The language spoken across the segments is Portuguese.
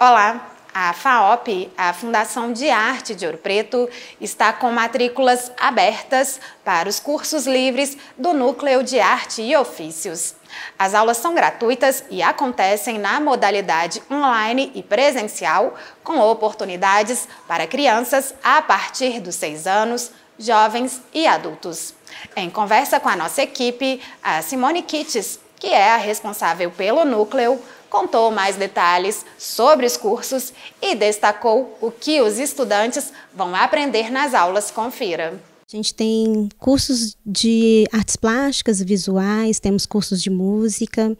Olá, a FAOP, a Fundação de Arte de Ouro Preto, está com matrículas abertas para os cursos livres do Núcleo de Arte e Ofícios. As aulas são gratuitas e acontecem na modalidade online e presencial, com oportunidades para crianças a partir dos seis anos, jovens e adultos. Em conversa com a nossa equipe, a Simone Kites, que é a responsável pelo núcleo, contou mais detalhes sobre os cursos e destacou o que os estudantes vão aprender nas aulas. Confira. A gente tem cursos de artes plásticas, visuais, temos cursos de música,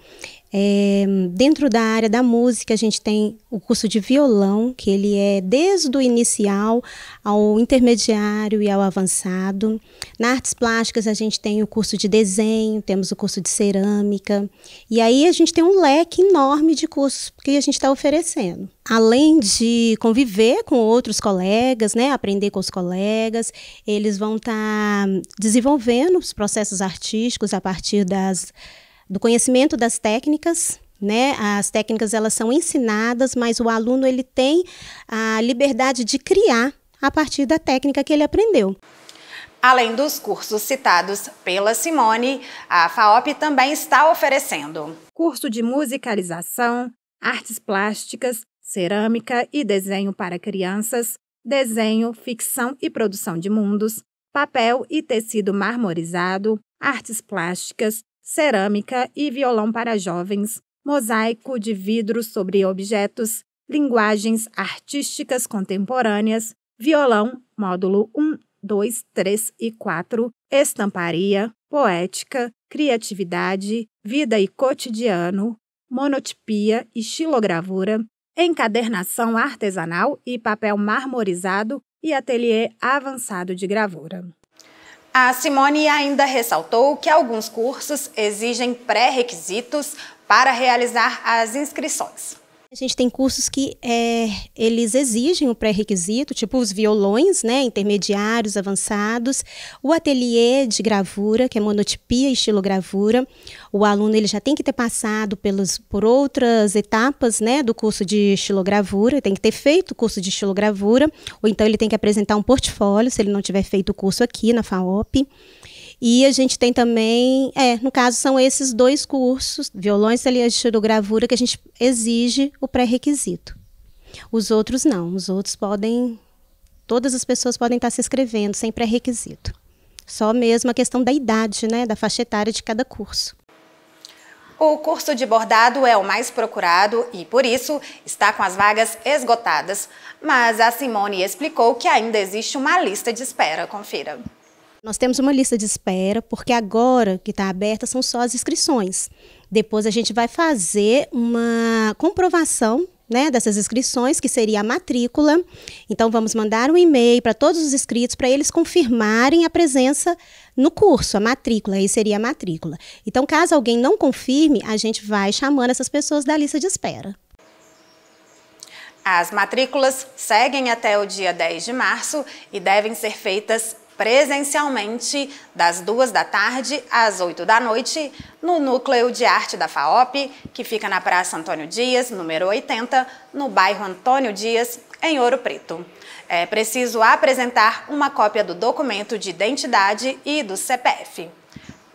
é, dentro da área da música, a gente tem o curso de violão, que ele é desde o inicial ao intermediário e ao avançado. Na artes plásticas, a gente tem o curso de desenho, temos o curso de cerâmica. E aí a gente tem um leque enorme de cursos que a gente está oferecendo. Além de conviver com outros colegas, né, aprender com os colegas, eles vão estar tá desenvolvendo os processos artísticos a partir das do conhecimento das técnicas, né? As técnicas elas são ensinadas, mas o aluno ele tem a liberdade de criar a partir da técnica que ele aprendeu. Além dos cursos citados pela Simone, a FAOP também está oferecendo curso de musicalização, artes plásticas, cerâmica e desenho para crianças, desenho, ficção e produção de mundos, papel e tecido marmorizado, artes plásticas, cerâmica e violão para jovens, mosaico de vidro sobre objetos, linguagens artísticas contemporâneas, violão, módulo 1, 2, 3 e 4, estamparia, poética, criatividade, vida e cotidiano, monotipia e xilogravura, encadernação artesanal e papel marmorizado e ateliê avançado de gravura. A Simone ainda ressaltou que alguns cursos exigem pré-requisitos para realizar as inscrições. A gente tem cursos que é, eles exigem o pré-requisito, tipo os violões, né, intermediários, avançados, o ateliê de gravura, que é monotipia e estilogravura. O aluno ele já tem que ter passado pelos, por outras etapas, né, do curso de estilogravura, tem que ter feito o curso de estilogravura, ou então ele tem que apresentar um portfólio, se ele não tiver feito o curso aqui na FAOP. E a gente tem também, é, no caso são esses dois cursos, violões e linhas de gravura que a gente exige o pré-requisito. Os outros não, os outros podem, todas as pessoas podem estar se inscrevendo sem pré-requisito. Só mesmo a questão da idade, né, da faixa etária de cada curso. O curso de bordado é o mais procurado e, por isso, está com as vagas esgotadas. Mas a Simone explicou que ainda existe uma lista de espera. Confira. Nós temos uma lista de espera, porque agora que está aberta são só as inscrições. Depois a gente vai fazer uma comprovação né, dessas inscrições, que seria a matrícula. Então, vamos mandar um e-mail para todos os inscritos para eles confirmarem a presença no curso, a matrícula, aí seria a matrícula. Então, caso alguém não confirme, a gente vai chamando essas pessoas da lista de espera. As matrículas seguem até o dia 10 de março e devem ser feitas presencialmente das duas da tarde às 8 da noite no Núcleo de Arte da FAOP, que fica na Praça Antônio Dias, número 80, no bairro Antônio Dias, em Ouro Preto. É preciso apresentar uma cópia do documento de identidade e do CPF.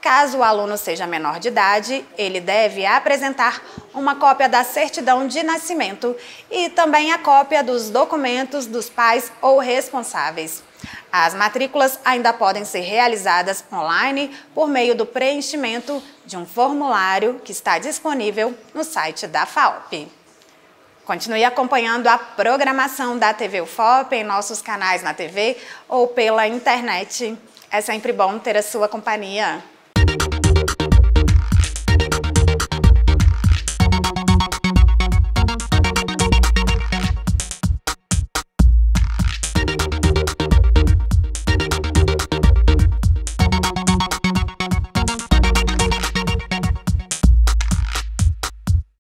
Caso o aluno seja menor de idade, ele deve apresentar uma cópia da certidão de nascimento e também a cópia dos documentos dos pais ou responsáveis. As matrículas ainda podem ser realizadas online por meio do preenchimento de um formulário que está disponível no site da FAOP. Continue acompanhando a programação da TV UFOP em nossos canais na TV ou pela internet. É sempre bom ter a sua companhia.